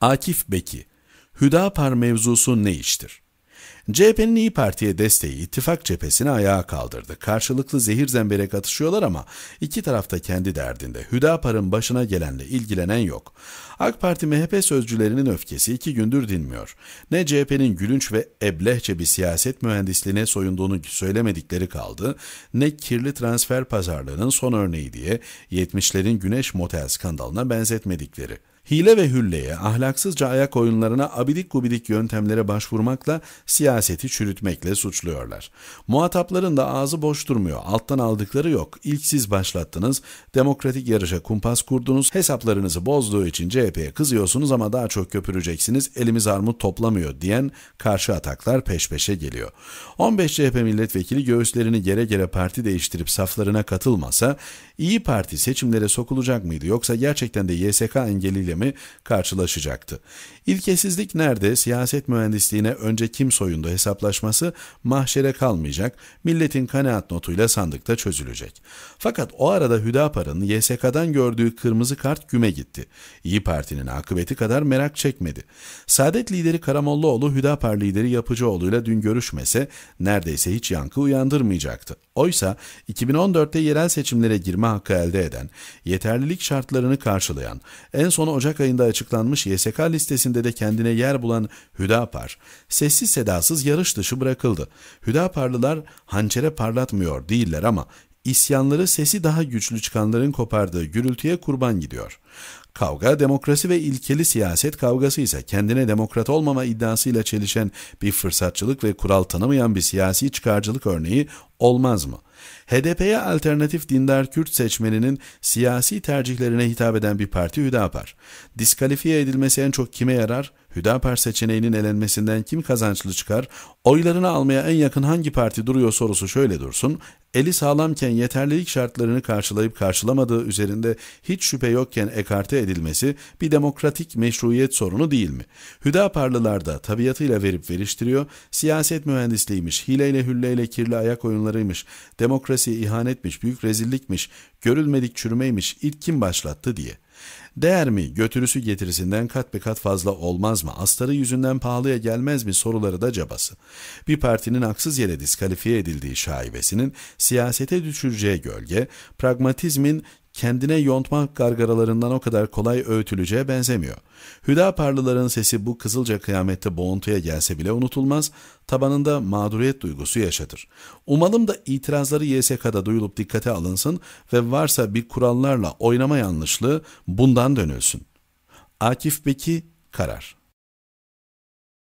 Akif Beki, Hüdapar mevzusu ne iştir? CHP'nin İyi Parti'ye desteği ittifak cephesini ayağa kaldırdı. Karşılıklı zehir zemberek atışıyorlar ama iki tarafta kendi derdinde. Hüdapar'ın başına gelenle ilgilenen yok. AK Parti MHP sözcülerinin öfkesi iki gündür dinmiyor. Ne CHP'nin gülünç ve eblehçe bir siyaset mühendisliğine soyunduğunu söylemedikleri kaldı, ne kirli transfer pazarlığının son örneği diye 70'lerin Güneş Motel skandalına benzetmedikleri hile ve hülleye, ahlaksızca ayak oyunlarına abidik gubidik yöntemlere başvurmakla, siyaseti çürütmekle suçluyorlar. Muhatapların da ağzı boş durmuyor, alttan aldıkları yok. İlk siz başlattınız, demokratik yarışa kumpas kurdunuz, hesaplarınızı bozduğu için CHP'ye kızıyorsunuz ama daha çok köpüreceksiniz, elimiz armut toplamıyor diyen karşı ataklar peş peşe geliyor. 15 CHP milletvekili göğüslerini gere gere parti değiştirip saflarına katılmasa, İyi Parti seçimlere sokulacak mıydı yoksa gerçekten de YSK engeliyle eylemi karşılaşacaktı. İlkesizlik nerede, siyaset mühendisliğine önce kim soyundu hesaplaşması mahşere kalmayacak, milletin kanaat notuyla sandıkta çözülecek. Fakat o arada Hüdapar'ın YSK'dan gördüğü kırmızı kart güme gitti. İyi Parti'nin akıbeti kadar merak çekmedi. Saadet lideri Karamollaoğlu Hüdapar lideri Yapıcıoğlu'yla dün görüşmese neredeyse hiç yankı uyandırmayacaktı. Oysa 2014'te yerel seçimlere girme hakkı elde eden, yeterlilik şartlarını karşılayan, en son Ocak ayında açıklanmış YSK listesinde de kendine yer bulan Hüdapar, sessiz sedasız yarış dışı bırakıldı. Hüdaparlılar hançere parlatmıyor değiller ama isyanları sesi daha güçlü çıkanların kopardığı gürültüye kurban gidiyor. Kavga demokrasi ve ilkeli siyaset kavgası ise kendine demokrat olmama iddiasıyla çelişen bir fırsatçılık ve kural tanımayan bir siyasi çıkarcılık örneği olmaz mı? HDP'ye alternatif dindar Kürt seçmeninin siyasi tercihlerine hitap eden bir parti Hüdapar. Diskalifiye edilmesi en çok kime yarar? Hüdapar seçeneğinin elenmesinden kim kazançlı çıkar, oylarını almaya en yakın hangi parti duruyor sorusu şöyle dursun, eli sağlamken yeterlilik şartlarını karşılayıp karşılamadığı üzerinde hiç şüphe yokken ekarte edilmesi bir demokratik meşruiyet sorunu değil mi? Hüdaparlılar da tabiatıyla verip veriştiriyor, siyaset mühendisliğiymiş, hileyle hülleyle kirli ayak oyunlarıymış, demokrasiye ihanetmiş, büyük rezillikmiş, görülmedik çürümeymiş, ilk kim başlattı diye.'' Değer mi, götürüsü getirisinden kat be kat fazla olmaz mı, astarı yüzünden pahalıya gelmez mi soruları da cabası. Bir partinin haksız yere diskalifiye edildiği şaibesinin siyasete düşüreceği gölge, pragmatizmin kendine yontma gargaralarından o kadar kolay öğütüleceğe benzemiyor. Hüdaparlıların sesi bu kızılca kıyamette boğuntuya gelse bile unutulmaz, tabanında mağduriyet duygusu yaşatır. Umalım da itirazları YSK'da duyulup dikkate alınsın ve varsa bir kurallarla oynama yanlışlığı bundan dönülsün. Akif Beki Karar